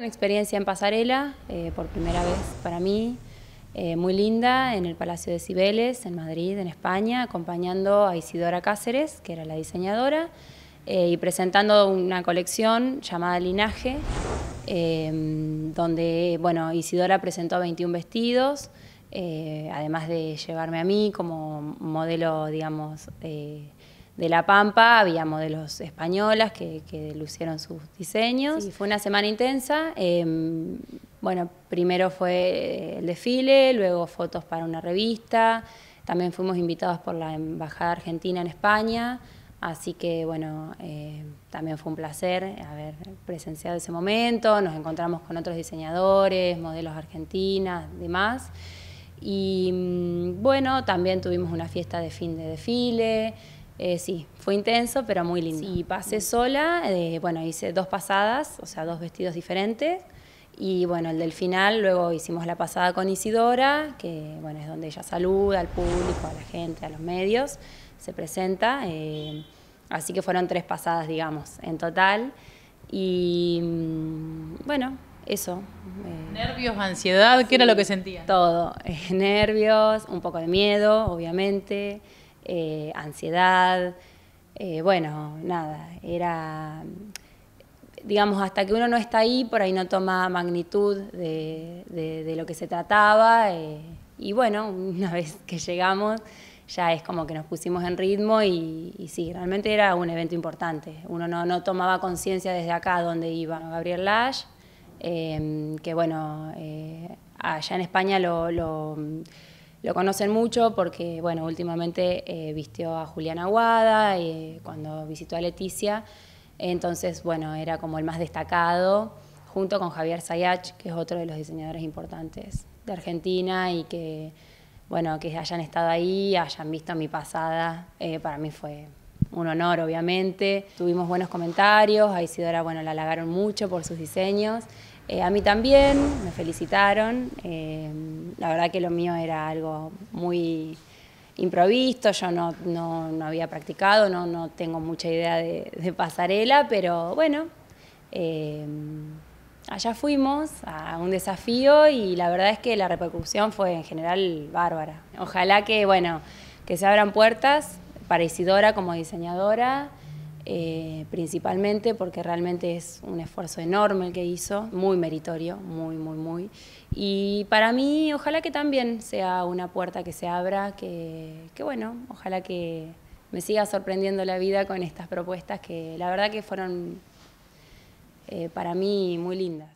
Una experiencia en pasarela, eh, por primera vez para mí, eh, muy linda, en el Palacio de Cibeles, en Madrid, en España, acompañando a Isidora Cáceres, que era la diseñadora, eh, y presentando una colección llamada Linaje, donde bueno, Isidora presentó 21 vestidos, además de llevarme a mí como modelo, digamos, de La Pampa, había modelos españolas que, lucieron sus diseños. fue una semana intensa. Em, bueno, primero fue el desfile, luego fotos para una revista. También fuimos invitados por la Embajada Argentina en España. Así que bueno, em, también fue un placer haber presenciado ese momento. Nos encontramos con otros diseñadores, modelos argentinas, demás. Y mm, bueno, también tuvimos una fiesta de fin de desfile. Eh, sí, fue intenso, pero muy lindo. Y pasé mm. sola, eh, bueno, hice dos pasadas, o sea, dos vestidos diferentes. Y bueno, el del final, luego hicimos la pasada con Isidora, que bueno, es donde ella saluda al público, a la gente, a los medios, se presenta. Eh, así que fueron tres pasadas, digamos, en total. Y mm, bueno, eso. ¿Nervios, ansiedad? ¿Qué era lo que sentía? Todo. nervios, un poco de miedo, obviamente. Eh, ansiedad, eh, bueno, nada, era, digamos, hasta que uno no está ahí, por ahí no toma magnitud de, lo que se trataba. Eh, y bueno, una vez que llegamos, ya es como que nos pusimos en ritmo y, sí, realmente era un evento importante. Uno no, tomaba conciencia desde acá donde iba Gabriel Lash, que bueno, allá en España lo lo conocen mucho porque, bueno, últimamente eh, vistió a Julián Aguada y eh, cuando visitó a Leticia. Entonces, bueno, era como el más destacado, junto con Javier Sayach, que es otro de los diseñadores importantes de Argentina y que, bueno, que hayan estado ahí, hayan visto mi pasada, eh, para mí fue un honor, obviamente. Tuvimos buenos comentarios, a Isidora, bueno, la halagaron mucho por sus diseños. Eh, a mí también, me felicitaron. Eh, la verdad que lo mío era algo muy improvisto, yo no, había practicado, no, tengo mucha idea de, pasarela, pero bueno, eh, allá fuimos a un desafío y la verdad es que la repercusión fue en general bárbara. Ojalá que, bueno, que se abran puertas para Isidora como diseñadora. Eh, principalmente porque realmente es un esfuerzo enorme el que hizo, muy meritorio, muy, muy, muy. Y para mí, ojalá que también sea una puerta que se abra, que, bueno, ojalá que me siga sorprendiendo la vida con estas propuestas que la verdad que fueron eh, para mí muy lindas.